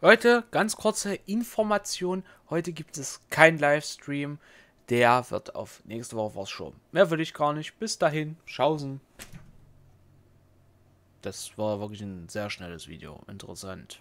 Leute, ganz kurze Information. Heute gibt es keinen Livestream. Der wird auf nächste Woche verschoben. Mehr will ich gar nicht. Bis dahin, Schausen. Das war wirklich ein sehr schnelles Video. Interessant.